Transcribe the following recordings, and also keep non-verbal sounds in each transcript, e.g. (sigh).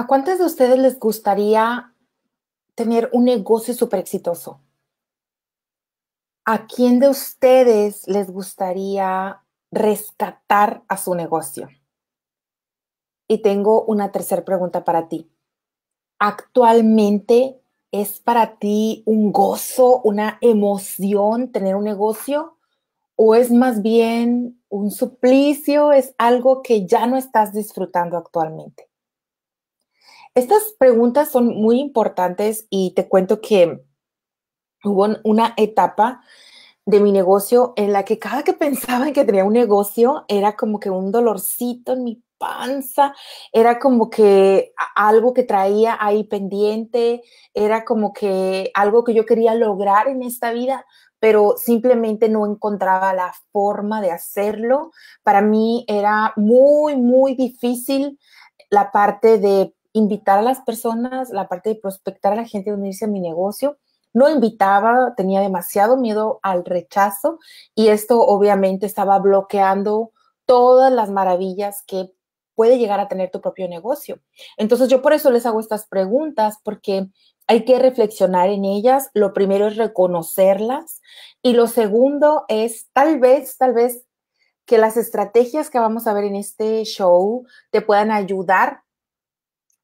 ¿A cuántos de ustedes les gustaría tener un negocio súper exitoso? ¿A quién de ustedes les gustaría rescatar a su negocio? Y tengo una tercera pregunta para ti. ¿Actualmente es para ti un gozo, una emoción tener un negocio? ¿O es más bien un suplicio? ¿Es algo que ya no estás disfrutando actualmente? Estas preguntas son muy importantes y te cuento que hubo una etapa de mi negocio en la que cada que (laughs) pensaba en que tenía un negocio era como que un dolorcito en mi panza, era como que algo que traía ahí pendiente, era como que algo que yo quería lograr en esta vida, pero simplemente no encontraba la forma de hacerlo. Para mí era muy, muy difícil la parte de invitar a las personas, la parte de prospectar a la gente a unirse a mi negocio. No invitaba, tenía demasiado miedo al rechazo y esto obviamente estaba bloqueando todas las maravillas que puede llegar a tener tu propio negocio. Entonces yo por eso les hago estas preguntas porque hay que reflexionar en ellas. Lo primero es reconocerlas y lo segundo es tal vez, tal vez que las estrategias que vamos a ver en este show te puedan ayudar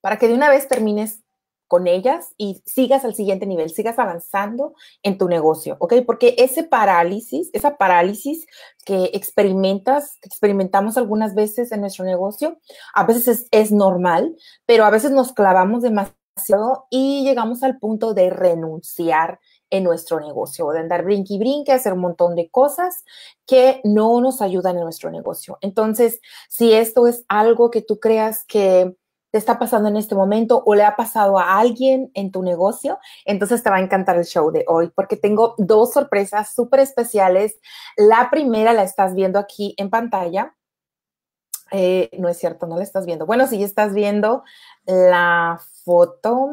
para que de una vez termines con ellas y sigas al siguiente nivel, sigas avanzando en tu negocio, ¿ok? Porque ese parálisis, esa parálisis que experimentas, experimentamos algunas veces en nuestro negocio, a veces es, normal, pero a veces nos clavamos demasiado y llegamos al punto de renunciar en nuestro negocio, de andar y brinque, hacer un montón de cosas que no nos ayudan en nuestro negocio. Entonces, si esto es algo que tú creas que te está pasando en este momento o le ha pasado a alguien en tu negocio, entonces te va a encantar el show de hoy porque tengo dos sorpresas súper especiales. La primera la estás viendo aquí en pantalla. Eh, no es cierto, no la estás viendo. Bueno, sí, estás viendo la foto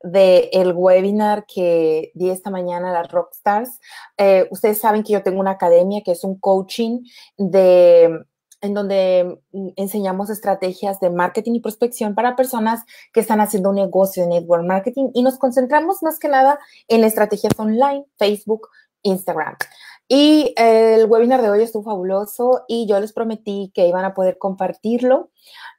del webinar que di esta mañana a las Rockstars. Eh, ustedes saben que yo tengo una academia que es un coaching de en donde mm, enseñamos estrategias de marketing y prospección para personas que están haciendo un negocio de network marketing y nos concentramos más que nada en estrategias online, Facebook, Instagram. Y eh, el webinar de hoy estuvo fabuloso y yo les prometí que iban a poder compartirlo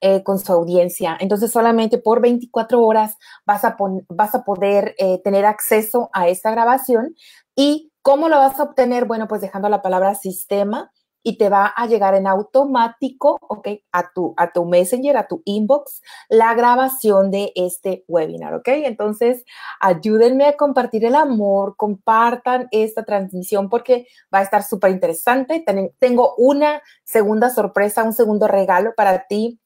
eh, con su audiencia. Entonces solamente por 24 horas vas a, vas a poder eh, tener acceso a esta grabación. ¿Y cómo lo vas a obtener? Bueno, pues dejando la palabra sistema y te va a llegar en automático, ok, a tu, a tu Messenger, a tu inbox, la grabación de este webinar, ok. Entonces, ayúdenme a compartir el amor, compartan esta transmisión porque va a estar súper interesante. Tengo una segunda sorpresa, un segundo regalo para ti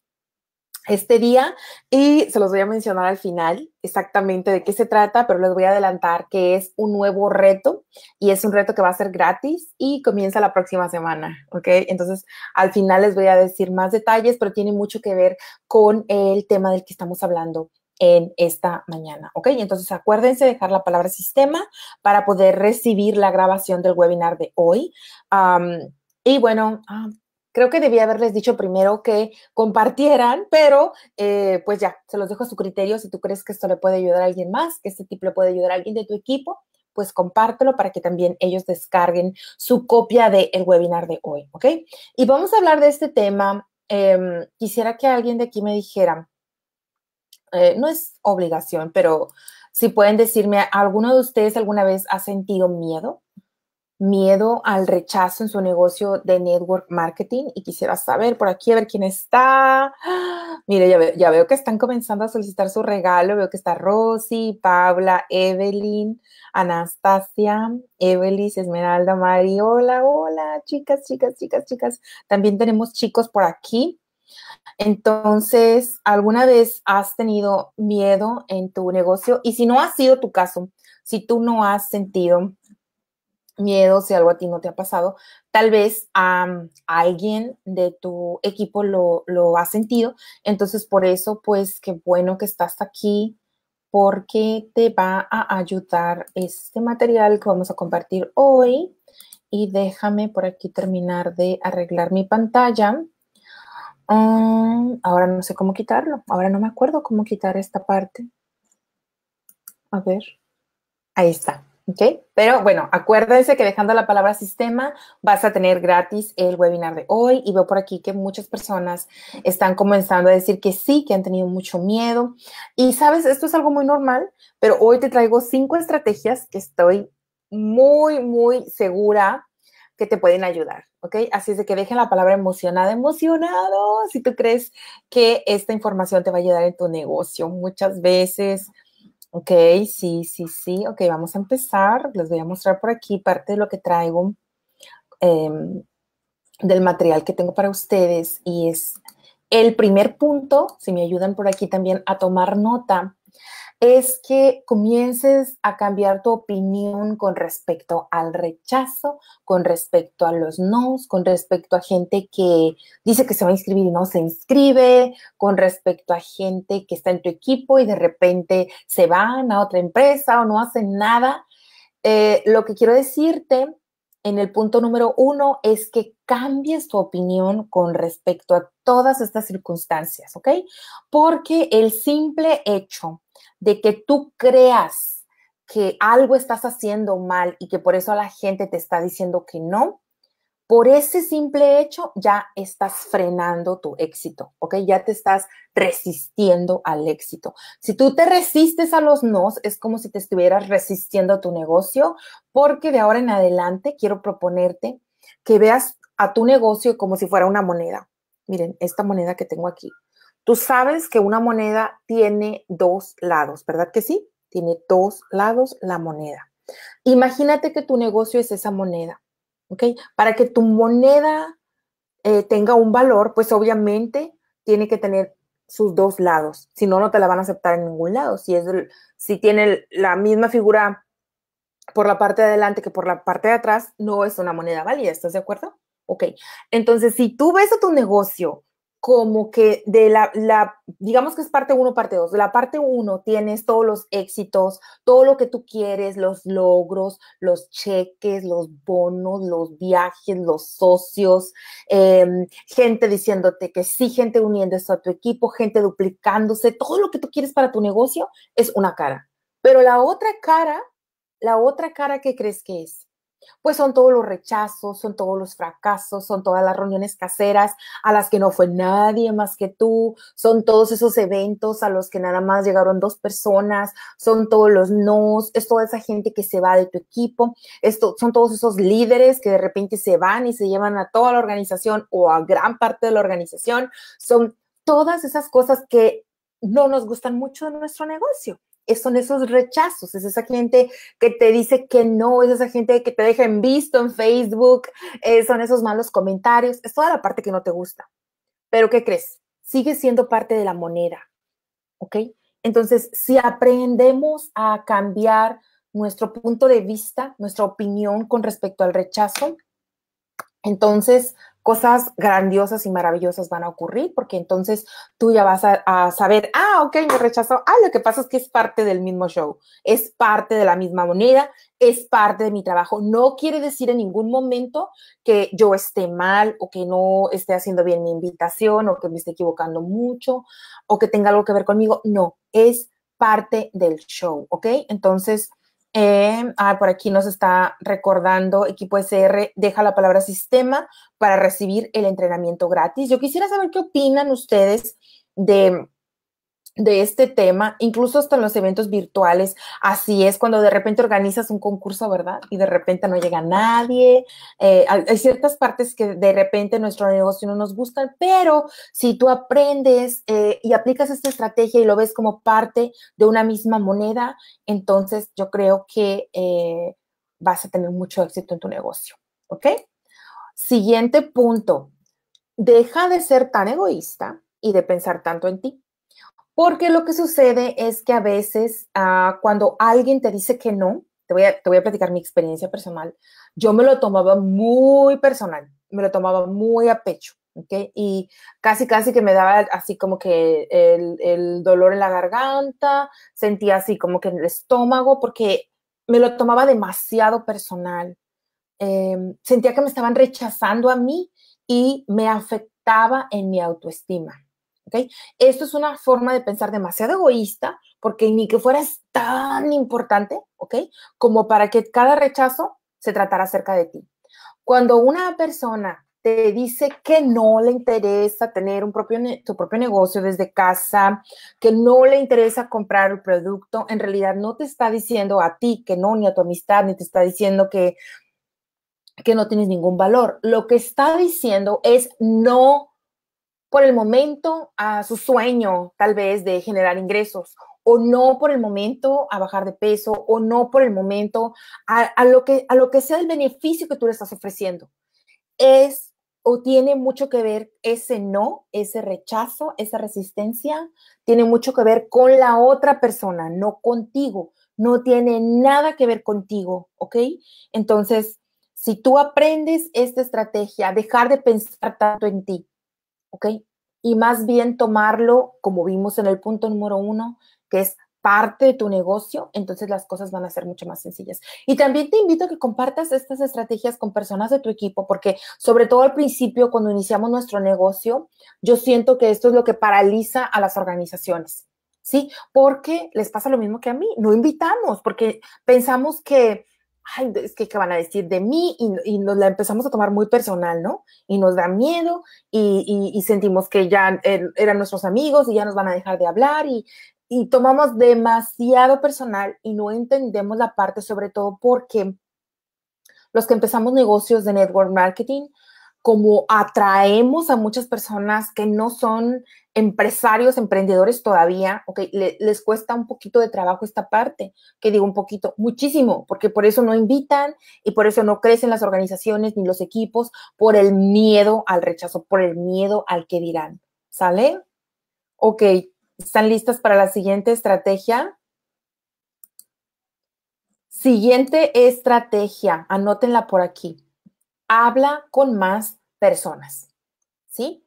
este día y se los voy a mencionar al final exactamente de qué se trata, pero les voy a adelantar que es un nuevo reto y es un reto que va a ser gratis y comienza la próxima semana, ¿ok? Entonces, al final les voy a decir más detalles, pero tiene mucho que ver con el tema del que estamos hablando en esta mañana, ¿ok? Entonces acuérdense de dejar la palabra sistema para poder recibir la grabación del webinar de hoy. y bueno, ah, Creo que debía haberles dicho primero que compartieran, pero eh, pues ya, se los dejo a su criterio. Si tú crees que esto le puede ayudar a alguien más, que este tipo le puede ayudar a alguien de tu equipo, pues compártelo para que también ellos descarguen su copia del webinar de hoy, ¿ok? Y vamos a hablar de este tema. Em, quisiera que alguien de aquí me dijera, eh, no es obligación, pero si pueden decirme, ¿alguno de ustedes alguna vez ha sentido miedo? miedo al rechazo en su negocio de network marketing y quisiera saber por aquí a ver quién está. (gasps) Mire, ya, veo, que están comenzando a solicitar su regalo. Veo que está Rosy, Paula, Evelyn, Anastasia, Evelis, Esmeralda, Mari. Hola, hola, chicas, chicas, chicas, chicas. También tenemos chicos por aquí. Entonces, ¿alguna vez has tenido miedo en tu negocio? Y si no ha sido tu caso, si tú no has sentido miedo, si algo a ti no te ha pasado, tal vez a alguien de tu equipo lo, ha sentido. Entonces, por eso, pues, qué bueno que estás aquí porque te va a ayudar este material que vamos a compartir hoy. Y déjame por aquí terminar de arreglar mi pantalla. Ah, ahora no sé cómo quitarlo. Ahora no me acuerdo cómo quitar esta parte. A ver. Ahí está pero bueno, acuérdense que dejando la palabra sistema vas a tener gratis el webinar de hoy y veo por aquí que muchas personas están comenzando a decir que sí, que han tenido mucho miedo. Y sabes, esto es algo muy normal, pero hoy te traigo cinco estrategias que estoy muy, muy segura que te pueden ayudar, ¿ok? Así es de que dejen la palabra emocionada, emocionado, si tú crees que esta información te va a ayudar en tu negocio. Muchas veces Ok, sí, sí, sí. Ok, vamos a empezar. Les voy a mostrar por aquí parte de lo que traigo, em, del material que tengo para ustedes. Y es el primer punto, si me ayudan por aquí también a tomar nota, es que comiences a cambiar tu opinión con respecto al rechazo, con respecto a los nos, con respecto a gente que dice que se va a inscribir y no se inscribe, con respecto a gente que está en tu equipo y de repente se van a otra empresa o no hacen nada. Eh, lo que quiero decirte en el punto número uno es que cambies tu opinión con respecto a todas estas circunstancias, ¿ok? Porque el simple hecho de que tú creas que algo estás haciendo mal y que por eso la gente te está diciendo que no, por ese simple hecho ya estás frenando tu éxito, ¿ok? Ya te estás resistiendo al éxito. Si tú te resistes a los nos, es como si te estuvieras resistiendo a tu negocio, porque de ahora en adelante quiero proponerte que veas a tu negocio como si fuera una moneda. Miren, esta moneda que tengo aquí. Tú sabes que una moneda tiene dos lados, ¿verdad que sí? Tiene dos lados la moneda. Imagínate que tu negocio es esa moneda ¿ok? Para que tu moneda eh, tenga un valor, pues obviamente tiene que tener sus dos lados, si no, no te la van a aceptar en ningún lado. Si, es si tiene la misma figura por la parte de adelante que por la parte de atrás, no es una moneda válida, ¿estás de acuerdo? Ok, entonces si tú ves a tu negocio como que de la, la, digamos que es parte uno parte dos De la parte uno tienes todos los éxitos, todo lo que tú quieres, los logros, los cheques, los bonos, los viajes, los socios, em, gente diciéndote que sí, gente uniéndose a tu equipo, gente duplicándose, todo lo que tú quieres para tu negocio es una cara. Pero la otra cara, la otra cara que crees que es, pues son todos los rechazos, son todos los fracasos, son todas las reuniones caseras a las que no fue nadie más que tú, son todos esos eventos a los que nada más llegaron dos personas, son todos los nos, es toda esa gente que se va de tu equipo, esto, son todos esos líderes que de repente se van y se llevan a toda la organización o a gran parte de la organización, son todas esas cosas que no nos gustan mucho de nuestro negocio son esos rechazos, es esa gente que te dice que no, es esa gente que te deja visto en Facebook, eh, son esos malos comentarios, es toda la parte que no te gusta. Pero ¿qué crees? Sigue siendo parte de la moneda, ¿ok? Entonces, si aprendemos a cambiar nuestro punto de vista, nuestra opinión con respecto al rechazo, entonces, cosas grandiosas y maravillosas van a ocurrir porque entonces tú ya vas a, saber, ah, ok, me rechazó, ah, lo que pasa es que es parte del mismo show, es parte de la misma moneda, es parte de mi trabajo. No quiere decir en ningún momento que yo esté mal o que no esté haciendo bien mi invitación o que me esté equivocando mucho o que tenga algo que ver conmigo. No, es parte del show, ¿ok? Entonces, ah, por aquí nos está recordando equipo SR, deja la palabra sistema para recibir el entrenamiento gratis. Yo quisiera saber qué opinan ustedes de de este tema, incluso hasta en los eventos virtuales, así es, cuando de repente organizas un concurso, ¿verdad? Y de repente no llega nadie, eh, hay ciertas partes que de repente nuestro negocio no nos gustan, pero si tú aprendes eh, y aplicas esta estrategia y lo ves como parte de una misma moneda, entonces yo creo que eh, vas a tener mucho éxito en tu negocio, ¿ok? Siguiente punto, deja de ser tan egoísta y de pensar tanto en ti porque lo que sucede es que a veces ah, cuando alguien te dice que no, te voy, a, voy a platicar mi experiencia personal, yo me lo tomaba muy personal, me lo tomaba muy a pecho, ¿ok? Y casi, casi que me daba así como que el, dolor en la garganta, sentía así como que en el estómago, porque me lo tomaba demasiado personal. Em, sentía que me estaban rechazando a mí y me afectaba en mi autoestima. Esto es una forma de pensar demasiado egoísta, porque ni que es tan importante, ¿ok? Como para que cada rechazo se tratara cerca de ti. Cuando una persona te dice que no le interesa tener un propio tu propio negocio desde casa, que no le interesa comprar el producto, en realidad no te está diciendo a ti que no, ni a tu amistad, ni te está diciendo que, que no tienes ningún valor. Lo que está diciendo es no por el momento a su sueño tal vez de generar ingresos o no por el momento a bajar de peso o no por el momento a, lo, que, a lo que sea el beneficio que tú le estás ofreciendo. Es o tiene mucho que ver ese no, ese rechazo, esa resistencia, tiene mucho que ver con la otra persona, no contigo, no tiene nada que ver contigo, ¿ok? Entonces, si tú aprendes esta estrategia, dejar de pensar tanto en ti, ¿ok? Y más bien tomarlo, como vimos en el punto número uno, que es parte de tu negocio, entonces las cosas van a ser mucho más sencillas. Y también te invito a que compartas estas estrategias con personas de tu equipo, porque sobre todo al principio, cuando iniciamos nuestro negocio, yo siento que esto es lo que paraliza a las organizaciones, ¿sí? Porque les pasa lo mismo que a mí, no invitamos, porque pensamos que ay, es que qué van a decir de mí y, nos la empezamos a tomar muy personal, ¿no? Y nos da miedo y, sentimos que ya er, eran nuestros amigos y ya nos van a dejar de hablar y, tomamos demasiado personal y no entendemos la parte sobre todo porque los que empezamos negocios de network marketing como atraemos a muchas personas que no son empresarios, emprendedores todavía, okay, les cuesta un poquito de trabajo esta parte, que digo un poquito, muchísimo, porque por eso no invitan y por eso no crecen las organizaciones ni los equipos, por el miedo al rechazo, por el miedo al que dirán, ¿sale? Ok, ¿están listas para la siguiente estrategia? Siguiente estrategia, anótenla por aquí habla con más personas, ¿sí?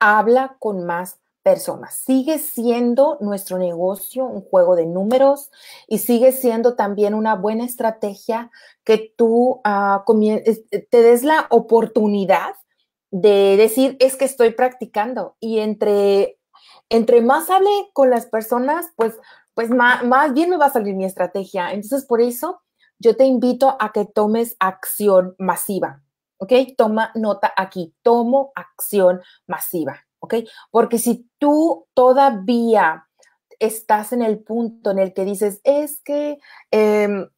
Habla con más personas. Sigue siendo nuestro negocio un juego de números y sigue siendo también una buena estrategia que tú ah, eh, eh, te des la oportunidad de decir, es que estoy practicando. Y entre, entre más hable con las personas, pues, pues más bien me va a salir mi estrategia. Entonces, por eso yo te invito a que tomes acción masiva. ¿ok? Toma nota aquí, tomo acción masiva, ¿ok? Porque si tú todavía estás en el punto en el que dices, es que... Em,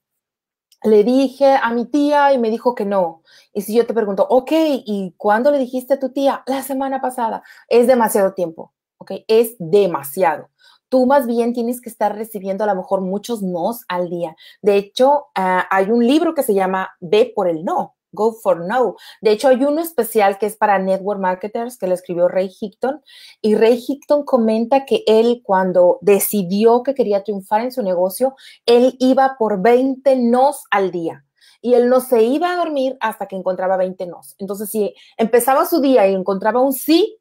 le dije a mi tía y me dijo que no. Y si yo te pregunto, ok, ¿y cuándo le dijiste a tu tía? La semana pasada. Es demasiado tiempo, ok, es demasiado. Tú más bien tienes que estar recibiendo a lo mejor muchos nos al día. De hecho, ah, hay un libro que se llama Ve por el no, Go for No. De hecho, hay uno especial que es para Network Marketers que le escribió Ray Hickton. Y Ray Hickton comenta que él, cuando decidió que quería triunfar en su negocio, él iba por 20 nos al día. Y él no se iba a dormir hasta que encontraba 20 nos. Entonces, si empezaba su día y encontraba un sí,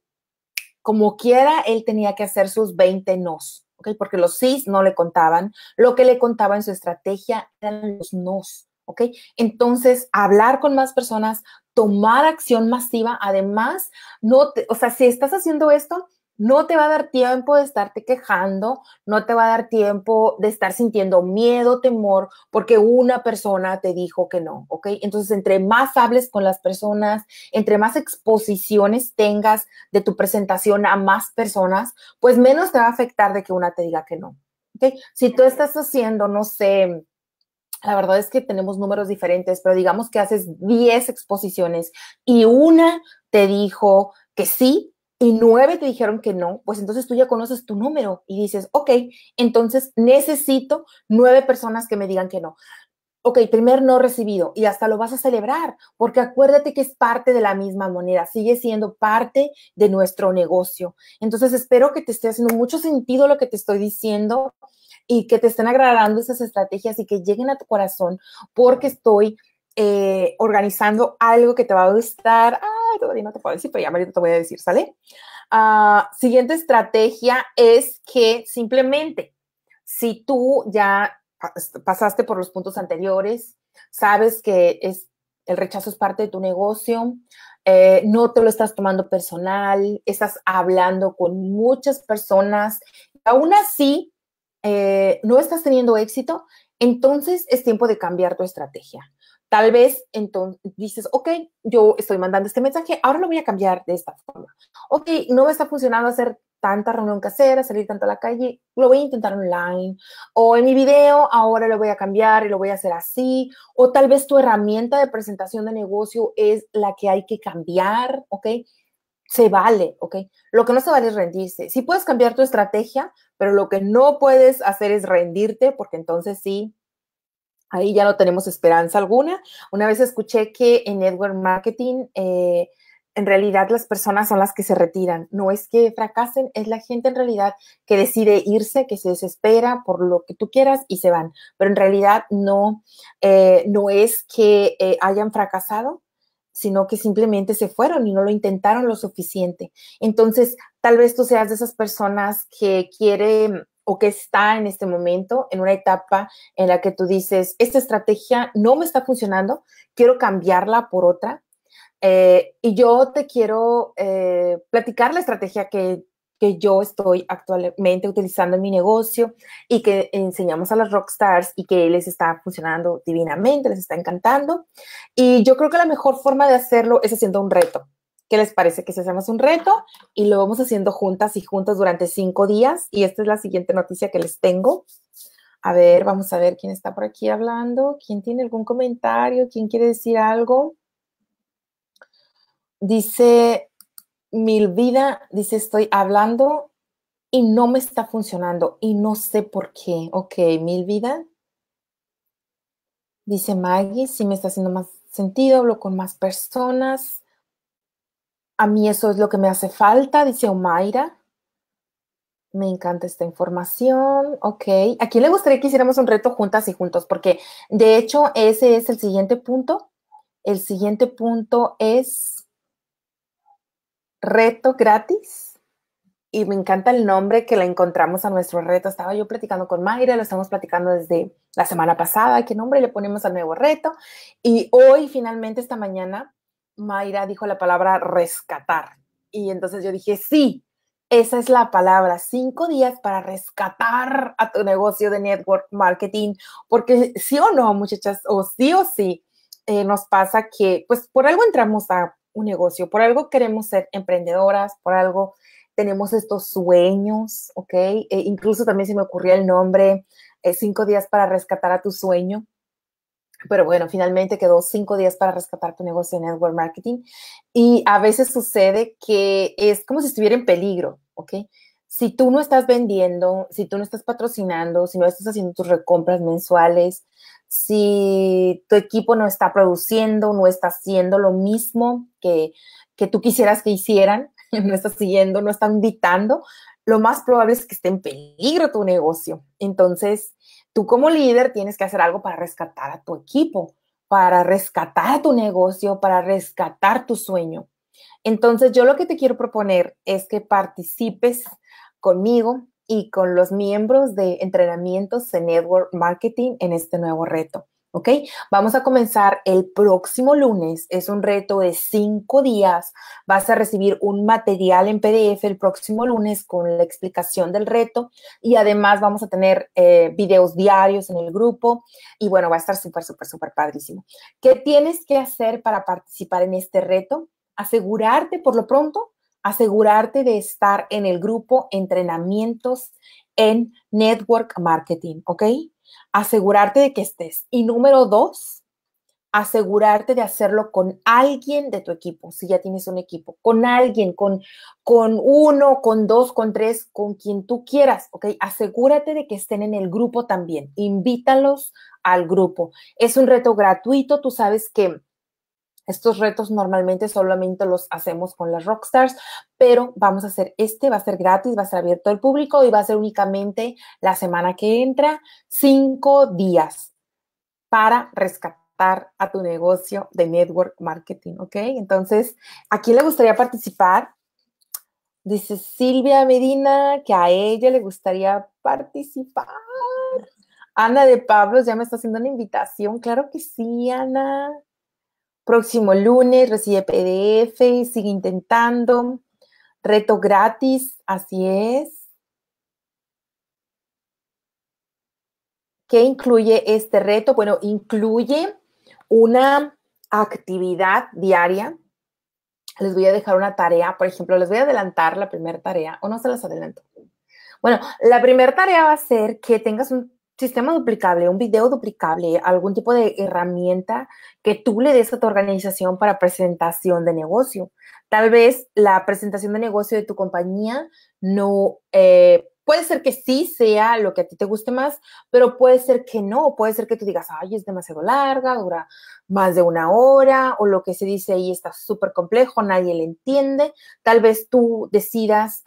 como quiera, él tenía que hacer sus 20 nos. Porque los sí no le contaban. Lo que le contaba en su estrategia eran los nos ¿ok? Entonces, hablar con más personas, tomar acción masiva, además, no o sea, si estás haciendo esto, no te va a dar tiempo de estarte quejando, no te va a dar tiempo de estar sintiendo miedo, temor, porque una persona te dijo que no, ¿ok? Entonces, entre más hables con las personas, entre más exposiciones tengas de tu presentación a más personas, pues menos te va a afectar de que una te diga que no, ¿ok? Si tú estás haciendo, no sé, la verdad es que tenemos números diferentes, pero digamos que haces 10 exposiciones y una te dijo que sí y nueve te dijeron que no, pues entonces tú ya conoces tu número y dices, ok, entonces necesito nueve personas que me digan que no. Ok, primer no recibido y hasta lo vas a celebrar, porque acuérdate que es parte de la misma moneda, sigue siendo parte de nuestro negocio. Entonces espero que te esté haciendo mucho sentido lo que te estoy diciendo y que te estén agradando esas estrategias y que lleguen a tu corazón porque estoy eh, organizando algo que te va a gustar. Ay, todavía no te puedo decir, pero ya ahorita te voy a decir, ¿sale? Ah, siguiente estrategia es que simplemente, si tú ya pasaste por los puntos anteriores, sabes que es, el rechazo es parte de tu negocio, eh, no te lo estás tomando personal, estás hablando con muchas personas, aún así eh, no estás teniendo éxito, entonces es tiempo de cambiar tu estrategia. Tal vez entonces dices, ok, yo estoy mandando este mensaje, ahora lo voy a cambiar de esta forma. Ok, no me está funcionando hacer tanta reunión casera, salir tanto a la calle, lo voy a intentar online. O en mi video, ahora lo voy a cambiar y lo voy a hacer así. O tal vez tu herramienta de presentación de negocio es la que hay que cambiar, ¿ok? se vale, ¿ok? Lo que no se vale es rendirse. Sí puedes cambiar tu estrategia, pero lo que no puedes hacer es rendirte, porque entonces sí, ahí ya no tenemos esperanza alguna. Una vez escuché que en network marketing, eh, en realidad las personas son las que se retiran. No es que fracasen, es la gente en realidad que decide irse, que se desespera por lo que tú quieras y se van. Pero en realidad no, eh, no es que eh, hayan fracasado, sino que simplemente se fueron y no lo intentaron lo suficiente. Entonces, tal vez tú seas de esas personas que quiere o que está en este momento en una etapa en la que tú dices, esta estrategia no me está funcionando, quiero cambiarla por otra. Eh, y yo te quiero eh, platicar la estrategia que que yo estoy actualmente utilizando en mi negocio y que enseñamos a las rockstars y que les está funcionando divinamente, les está encantando. Y yo creo que la mejor forma de hacerlo es haciendo un reto. ¿Qué les parece? Que se hacemos un reto y lo vamos haciendo juntas y juntas durante cinco días. Y esta es la siguiente noticia que les tengo. A ver, vamos a ver quién está por aquí hablando, quién tiene algún comentario, quién quiere decir algo. Dice Mil vida, dice, estoy hablando y no me está funcionando y no sé por qué. Ok, mil vida, dice Maggie, sí me está haciendo más sentido, hablo con más personas. A mí eso es lo que me hace falta, dice Omaira. Me encanta esta información. Ok. ¿A quién le gustaría que hiciéramos un reto juntas y juntos? Porque de hecho ese es el siguiente punto. El siguiente punto es reto gratis. Y me encanta el nombre que le encontramos a nuestro reto. Estaba yo platicando con Mayra, lo estamos platicando desde la semana pasada, qué nombre le ponemos al nuevo reto. Y hoy, finalmente, esta mañana, Mayra dijo la palabra rescatar. Y entonces yo dije, sí, esa es la palabra, cinco días para rescatar a tu negocio de network marketing, porque sí o no, muchachas, o sí o sí, eh, nos pasa que pues por algo entramos a un negocio, por algo queremos ser emprendedoras, por algo tenemos estos sueños, ¿ok? E incluso también se me ocurría el nombre, eh, cinco días para rescatar a tu sueño, pero bueno, finalmente quedó cinco días para rescatar tu negocio en network marketing. Y a veces sucede que es como si estuviera en peligro, ¿ok? Si tú no estás vendiendo, si tú no estás patrocinando, si no estás haciendo tus recompras mensuales, si tu equipo no está produciendo, no está haciendo lo mismo que, que tú quisieras que hicieran, (laughs) no está siguiendo, no está invitando, lo más probable es que esté en peligro tu negocio. Entonces, tú como líder tienes que hacer algo para rescatar a tu equipo, para rescatar a tu negocio, para rescatar tu sueño. Entonces, yo lo que te quiero proponer es que participes conmigo y con los miembros de entrenamientos en Network Marketing en este nuevo reto. ¿Ok? Vamos a comenzar el próximo lunes. Es un reto de cinco días. Vas a recibir un material en PDF el próximo lunes con la explicación del reto y además vamos a tener eh, videos diarios en el grupo y bueno, va a estar súper, súper, súper padrísimo. ¿Qué tienes que hacer para participar en este reto? Asegurarte por lo pronto asegurarte de estar en el grupo entrenamientos en network marketing, ¿ok? Asegurarte de que estés. Y número dos, asegurarte de hacerlo con alguien de tu equipo, si ya tienes un equipo, con alguien, con, con uno, con dos, con tres, con quien tú quieras, ¿ok? Asegúrate de que estén en el grupo también, invítalos al grupo. Es un reto gratuito, tú sabes que estos retos normalmente solamente los hacemos con las rockstars, pero vamos a hacer este, va a ser gratis, va a ser abierto al público y va a ser únicamente la semana que entra, cinco días para rescatar a tu negocio de network marketing, ¿ok? Entonces, ¿a quién le gustaría participar? Dice Silvia Medina que a ella le gustaría participar. Ana de Pablo ya me está haciendo una invitación. Claro que sí, Ana. Próximo lunes recibe PDF, sigue intentando. Reto gratis, así es. ¿Qué incluye este reto? Bueno, incluye una actividad diaria. Les voy a dejar una tarea, por ejemplo, les voy a adelantar la primera tarea o no se las adelanto. Bueno, la primera tarea va a ser que tengas un sistema duplicable, un video duplicable, algún tipo de herramienta que tú le des a tu organización para presentación de negocio. Tal vez la presentación de negocio de tu compañía no eh, Puede ser que sí sea lo que a ti te guste más, pero puede ser que no, puede ser que tú digas, ay, es demasiado larga, dura más de una hora, o lo que se dice ahí está súper complejo, nadie le entiende. Tal vez tú decidas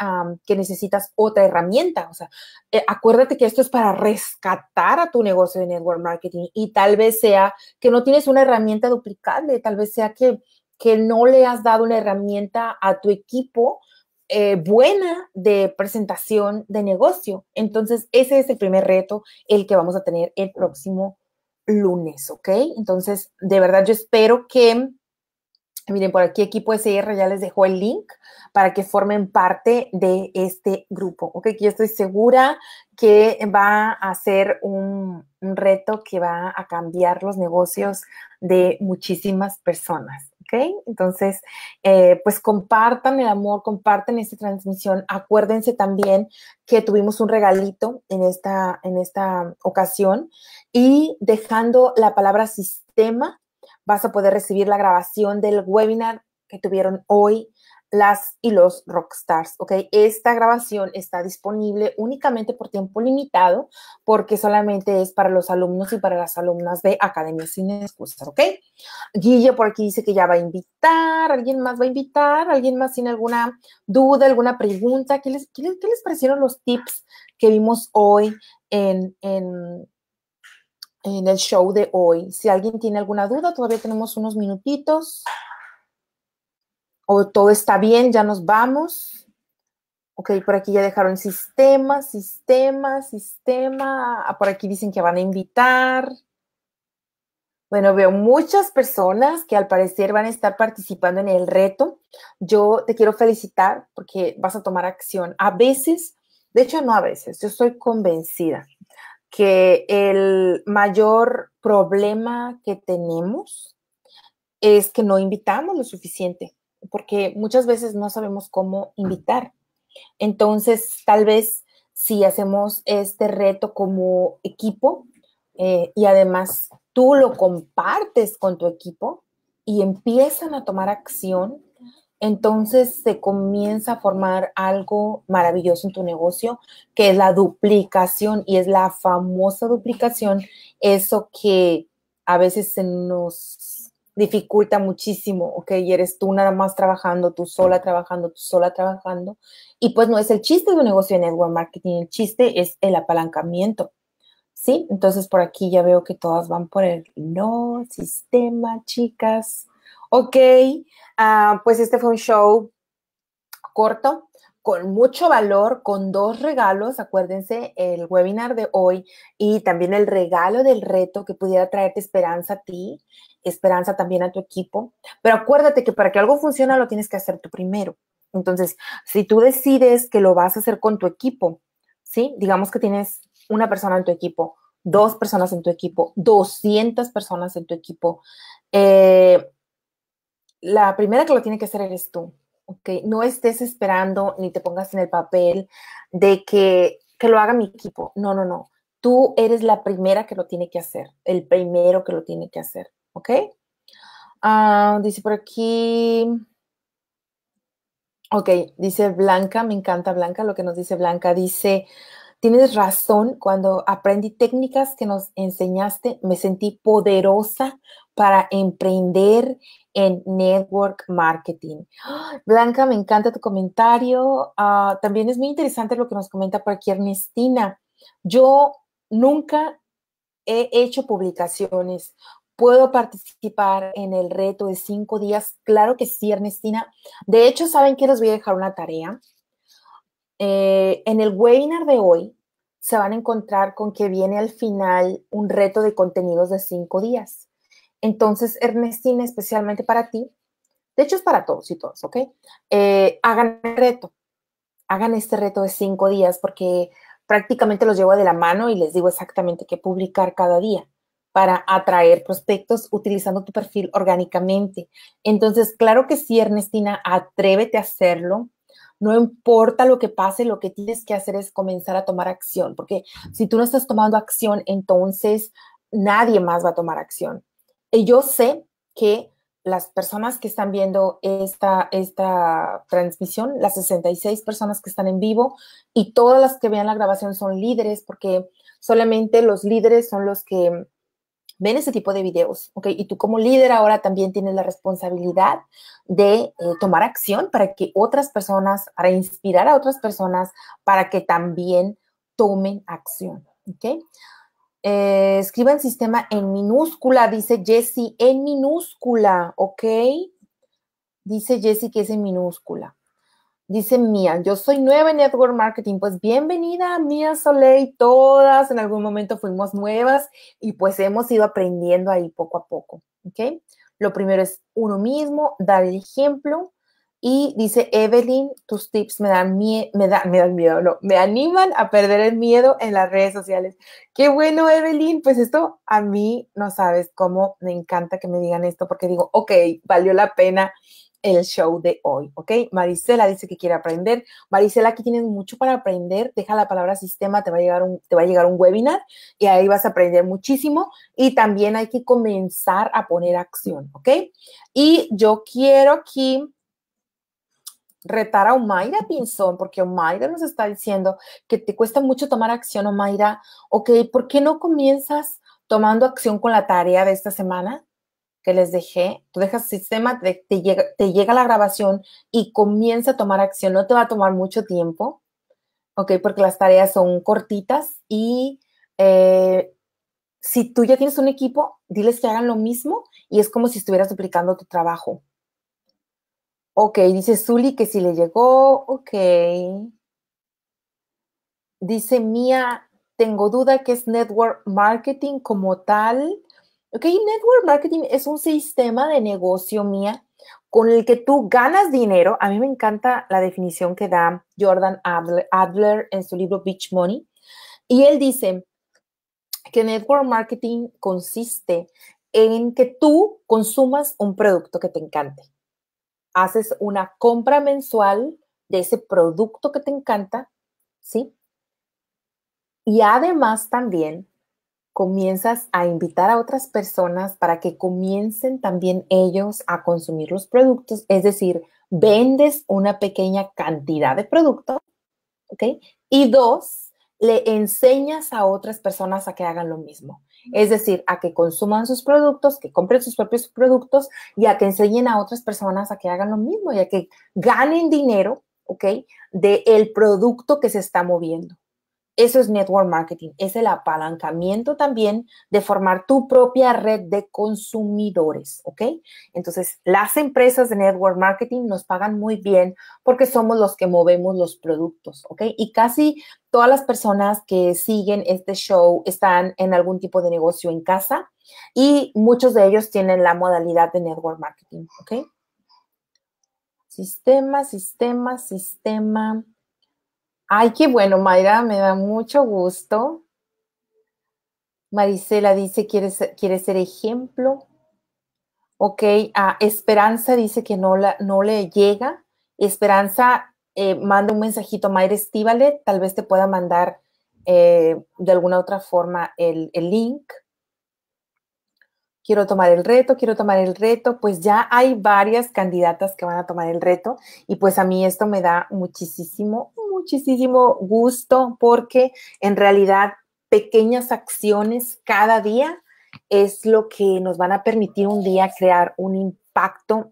que necesitas otra herramienta, o sea, eh, acuérdate que esto es para rescatar a tu negocio de network marketing y tal vez sea que no tienes una herramienta duplicable, tal vez sea que que no le has dado una herramienta a tu equipo eh, buena de presentación de negocio. Entonces, ese es el primer reto, el que vamos a tener el próximo lunes, ¿ok? Entonces, de verdad, yo espero que, miren, por aquí equipo SR ya les dejó el link para que formen parte de este grupo, ¿ok? Que yo estoy segura que va a ser un reto que va a cambiar los negocios de muchísimas personas. ¿ok? Entonces, eh, pues compartan el amor, compartan esta transmisión. Acuérdense también que tuvimos un regalito en esta, en esta ocasión y dejando la palabra sistema, vas a poder recibir la grabación del webinar que tuvieron hoy las y los rockstars, ¿ok? Esta grabación está disponible únicamente por tiempo limitado porque solamente es para los alumnos y para las alumnas de Academia Sin Excusas, ¿ok? Guille por aquí dice que ya va a invitar, alguien más va a invitar, alguien más tiene alguna duda, alguna pregunta, ¿qué les, parecieron los tips que vimos hoy en, en en el show de hoy. Si alguien tiene alguna duda, todavía tenemos unos minutitos o todo está bien, ya nos vamos. Ok, por aquí ya dejaron sistema, sistema, sistema. Ah, por aquí dicen que van a invitar. Bueno, veo muchas personas que al parecer van a estar participando en el reto. Yo te quiero felicitar porque vas a tomar acción. A veces, de hecho no a veces, yo estoy convencida que el mayor problema que tenemos es que no invitamos lo suficiente porque muchas veces no sabemos cómo invitar. Entonces, tal vez si hacemos este reto como equipo eh, y además tú lo compartes con tu equipo y empiezan a tomar acción, entonces se comienza a formar algo maravilloso en tu negocio, que es la duplicación y es la famosa duplicación, eso que a veces se nos dificulta muchísimo, ¿ok? Y eres tú nada más trabajando, tú sola trabajando, tú sola trabajando. Y pues no es el chiste de un negocio de network marketing, el chiste es el apalancamiento, ¿sí? Entonces por aquí ya veo que todas van por el no sistema, chicas. Ok, ah, pues este fue un show corto, con mucho valor, con dos regalos, acuérdense, el webinar de hoy y también el regalo del reto que pudiera traerte esperanza a ti, esperanza también a tu equipo. Pero acuérdate que para que algo funcione lo tienes que hacer tú primero. Entonces, si tú decides que lo vas a hacer con tu equipo, ¿sí? Digamos que tienes una persona en tu equipo, dos personas en tu equipo, 200 personas en tu equipo. Eh, la primera que lo tiene que hacer eres tú no estés esperando ni te pongas en el papel de que, que lo haga mi equipo. No, no, no. Tú eres la primera que lo tiene que hacer, el primero que lo tiene que hacer. ¿Ok? Ah, dice por aquí. Ok, dice Blanca, me encanta Blanca, lo que nos dice Blanca. Dice, Tienes razón, cuando aprendí técnicas que nos enseñaste, me sentí poderosa para emprender en network marketing. (gasps) Blanca, me encanta tu comentario. Ah, también es muy interesante lo que nos comenta por aquí Ernestina. Yo nunca he hecho publicaciones. ¿Puedo participar en el reto de cinco días? Claro que sí, Ernestina. De hecho, ¿saben que les voy a dejar una tarea? Eh, en el webinar de hoy se van a encontrar con que viene al final un reto de contenidos de cinco días. Entonces, Ernestina, especialmente para ti, de hecho es para todos y todos, ¿ok? Eh, hagan el reto, hagan este reto de cinco días porque prácticamente los llevo de la mano y les digo exactamente qué publicar cada día para atraer prospectos utilizando tu perfil orgánicamente. Entonces, claro que sí, Ernestina, atrévete a hacerlo, no importa lo que pase, lo que tienes que hacer es comenzar a tomar acción, porque si tú no estás tomando acción, entonces nadie más va a tomar acción. Y yo sé que las personas que están viendo esta, esta transmisión, las 66 personas que están en vivo y todas las que vean la grabación son líderes, porque solamente los líderes son los que ven ese tipo de videos, ¿ok? Y tú como líder ahora también tienes la responsabilidad de eh, tomar acción para que otras personas, para inspirar a otras personas, para que también tomen acción, ¿ok? Eh, escriba el sistema en minúscula, dice Jesse, en minúscula, ¿ok? Dice Jesse que es en minúscula. Dice Mía, yo soy nueva en Network Marketing. Pues bienvenida, Mía Soleil. Todas en algún momento fuimos nuevas y pues hemos ido aprendiendo ahí poco a poco. ¿Ok? Lo primero es uno mismo, dar el ejemplo. Y dice Evelyn, tus tips me dan, miedo, me, da me dan miedo, no, me animan a perder el miedo en las redes sociales. Qué bueno, Evelyn. Pues esto a mí no sabes cómo me encanta que me digan esto porque digo, ok, valió la pena el show de hoy, ¿ok? Marisela dice que quiere aprender. Marisela, aquí tienes mucho para aprender. Deja la palabra sistema, te va a llegar un, te va a llegar un webinar y ahí vas a aprender muchísimo. Y también hay que comenzar a poner acción, ¿ok? Y yo quiero aquí retar a Omaira Pinzón, porque Omaira nos está diciendo que te cuesta mucho tomar acción, Omaira. Ok, ¿por qué no comienzas tomando acción con la tarea de esta semana? que les dejé, tú dejas el sistema, te, llega, te llega la grabación y comienza a tomar acción. No te va a tomar mucho tiempo, ¿ok? Porque las tareas son cortitas y eh, si tú ya tienes un equipo, diles que hagan lo mismo y es como si estuvieras duplicando tu trabajo. Ok, dice Zuli que si le llegó, ok. Dice Mía, tengo duda que es network marketing como tal. ¿Ok? Network marketing es un sistema de negocio mía con el que tú ganas dinero. A mí me encanta la definición que da Jordan Adler, en su libro Beach Money. Y él dice que network marketing consiste en que tú consumas un producto que te encante. Haces una compra mensual de ese producto que te encanta, ¿sí? Y además también comienzas a invitar a otras personas para que comiencen también ellos a consumir los productos, es decir, vendes una pequeña cantidad de producto, ¿ok? Y dos, le enseñas a otras personas a que hagan lo mismo, es decir, a que consuman sus productos, que compren sus propios productos y a que enseñen a otras personas a que hagan lo mismo y a que ganen dinero, ¿ok? De el producto que se está moviendo. Eso es network marketing, es el apalancamiento también de formar tu propia red de consumidores, ¿ok? Entonces, las empresas de network marketing nos pagan muy bien porque somos los que movemos los productos, ¿ok? Y casi todas las personas que siguen este show están en algún tipo de negocio en casa y muchos de ellos tienen la modalidad de network marketing, ¿ok? Sistema, sistema, sistema. Ay, qué bueno, Mayra, me da mucho gusto. Marisela dice, ¿quiere quiere ser ejemplo? Ok, ah, Esperanza dice que no, la, no le llega. Esperanza, eh, manda un mensajito a Mayra Estíbale, tal vez te pueda mandar eh, de alguna otra forma el, el link. Quiero tomar el reto, quiero tomar el reto. Pues ya hay varias candidatas que van a tomar el reto y pues a mí esto me da muchísimo, muchísimo gusto porque en realidad pequeñas acciones cada día es lo que nos van a permitir un día crear un impacto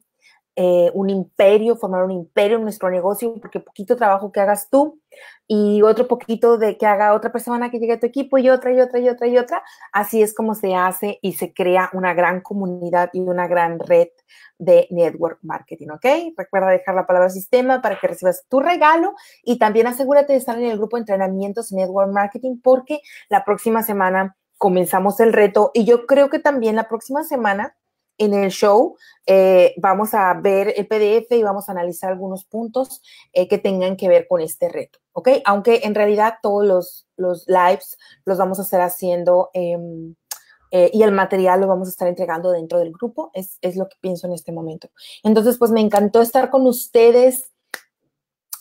eh, un imperio, formar un imperio en nuestro negocio, porque poquito trabajo que hagas tú y otro poquito de que haga otra persona que llegue a tu equipo y otra y otra y otra y otra. Así es como se hace y se crea una gran comunidad y una gran red de network marketing, ¿ok? Recuerda dejar la palabra sistema para que recibas tu regalo y también asegúrate de estar en el grupo de entrenamientos network marketing porque la próxima semana comenzamos el reto y yo creo que también la próxima semana en el show eh, vamos a ver el PDF y vamos a analizar algunos puntos eh, que tengan que ver con este reto, ¿ok? Aunque en realidad todos los, los lives los vamos a estar haciendo em, eh, y el material lo vamos a estar entregando dentro del grupo, es, es lo que pienso en este momento. Entonces, pues me encantó estar con ustedes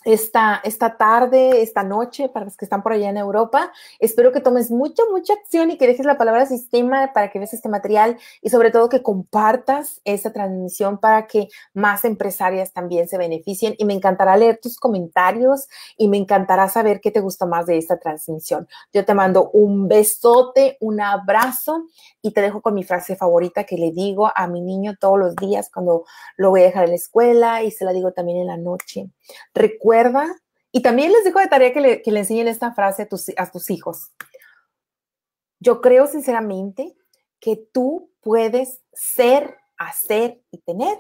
esta, esta tarde, esta noche, para los que están por allá en Europa. Espero que tomes mucha, mucha acción y que dejes la palabra sistema para que veas este material y sobre todo que compartas esta transmisión para que más empresarias también se beneficien. Y me encantará leer tus comentarios y me encantará saber qué te gustó más de esta transmisión. Yo te mando un besote, un abrazo y te dejo con mi frase favorita que le digo a mi niño todos los días cuando lo voy a dejar en la escuela y se la digo también en la noche. Recuerda y también les dijo de tarea que le, enseñen esta frase a tus, a tus hijos. Yo creo sinceramente que tú puedes ser, hacer y tener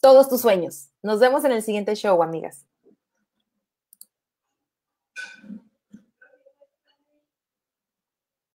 todos tus sueños. Nos vemos en el siguiente show, amigas.